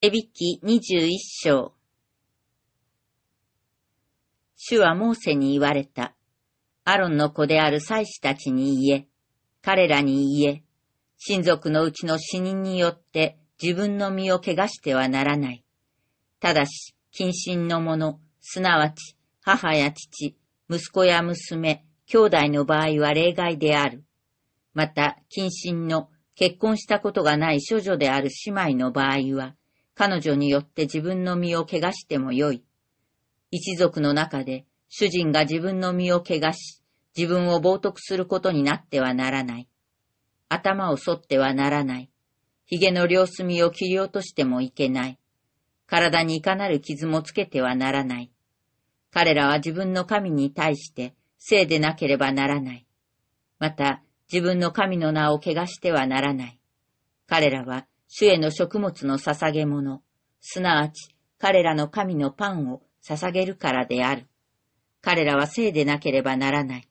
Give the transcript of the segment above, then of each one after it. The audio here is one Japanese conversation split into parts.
エビキ二十一章。主はモーセに言われた。アロンの子である祭司たちに言え、彼らに言え、親族のうちの死人によって自分の身を怪我してはならない。ただし、近親の者、すなわち、母や父、息子や娘、兄弟の場合は例外である。また、近親の結婚したことがない処女である姉妹の場合は、彼女によって自分の身を汚してもよい。一族の中で主人が自分の身を汚し、自分を冒涜することになってはならない。頭を剃ってはならない。髭の両隅を切り落としてもいけない。体にいかなる傷もつけてはならない。彼らは自分の神に対して聖でなければならない。また、自分の神の名を汚してはならない。彼らは主への食物の捧げ物、すなわち彼らの神のパンを捧げるからである。彼らは聖でなければならない。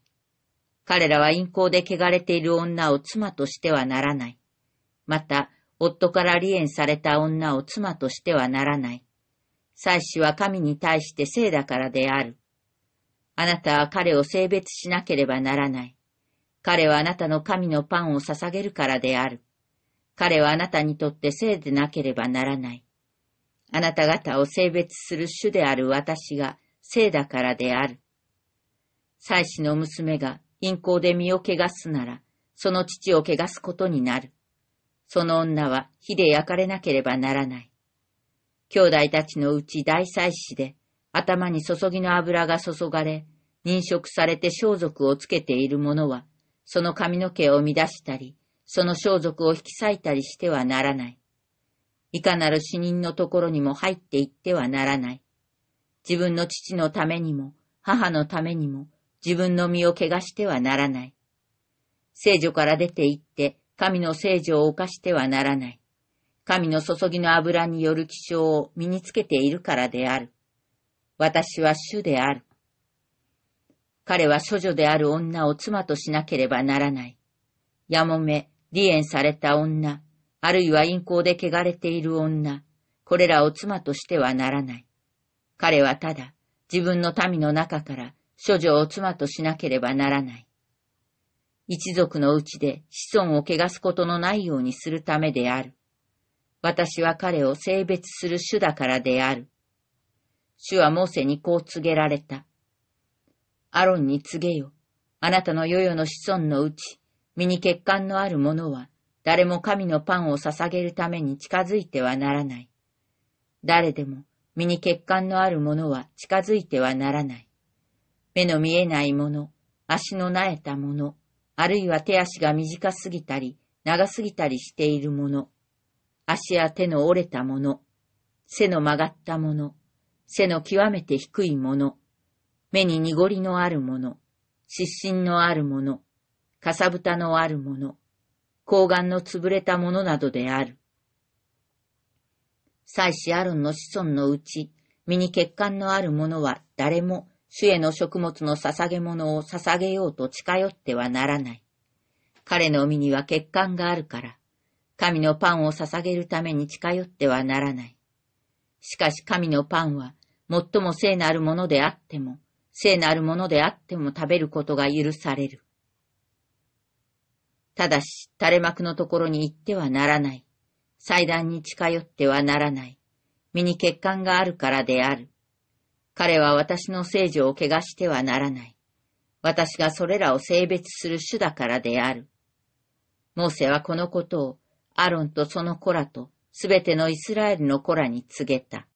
彼らは陰行で汚れている女を妻としてはならない。また、夫から離縁された女を妻としてはならない。妻子は神に対して聖だからである。あなたは彼を性別しなければならない。彼はあなたの神のパンを捧げるからである。彼はあなたにとって生でなければならない。あなた方を性別する主である私が生だからである。妻子の娘が陰行で身を汚すなら、その父を汚すことになる。その女は火で焼かれなければならない。兄弟たちのうち大祭司で、頭に注ぎの油が注がれ、飲食されて装束をつけている者は、その髪の毛を乱したり、その装束を引き裂いたりしてはならない。いかなる死人のところにも入っていってはならない。自分の父のためにも、母のためにも、自分の身を汚してはならない。聖女から出て行って、神の聖女を犯してはならない。神の注ぎの油による気象を身につけているからである。私は主である。彼は処女である女を妻としなければならない。やもめ、離縁された女、あるいは陰行で汚れている女、これらを妻としてはならない。彼はただ、自分の民の中から、処女を妻としなければならない。一族のうちで子孫を汚すことのないようにするためである。私は彼を性別する主だからである。主はモーセにこう告げられた。アロンに告げよ。あなたの世々の子孫のうち、身に欠陥のある者は、誰も神のパンを捧げるために近づいてはならない。誰でも、身に欠陥のある者は近づいてはならない。目の見えない者、足のなえた者、あるいは手足が短すぎたり、長すぎたりしている者、足や手の折れた者、背の曲がった者、背の極めて低い者、目に濁りのある者、失神のある者、かさぶたのあるもの、睾丸の潰れたものなどである。妻子アロンの子孫のうち、身に血管のある者は誰も主への食物の捧げ物を捧げようと近寄ってはならない。彼の身には血管があるから、神のパンを捧げるために近寄ってはならない。しかし神のパンは、最も聖なるものであっても、聖なるものであっても食べることが許される。ただし、垂れ幕のところに行ってはならない。祭壇に近寄ってはならない。身に欠陥があるからである。彼は私の聖女を汚してはならない。私がそれらを性別する主だからである。モーセはこのことを、アロンとその子らと、すべてのイスラエルの子らに告げた。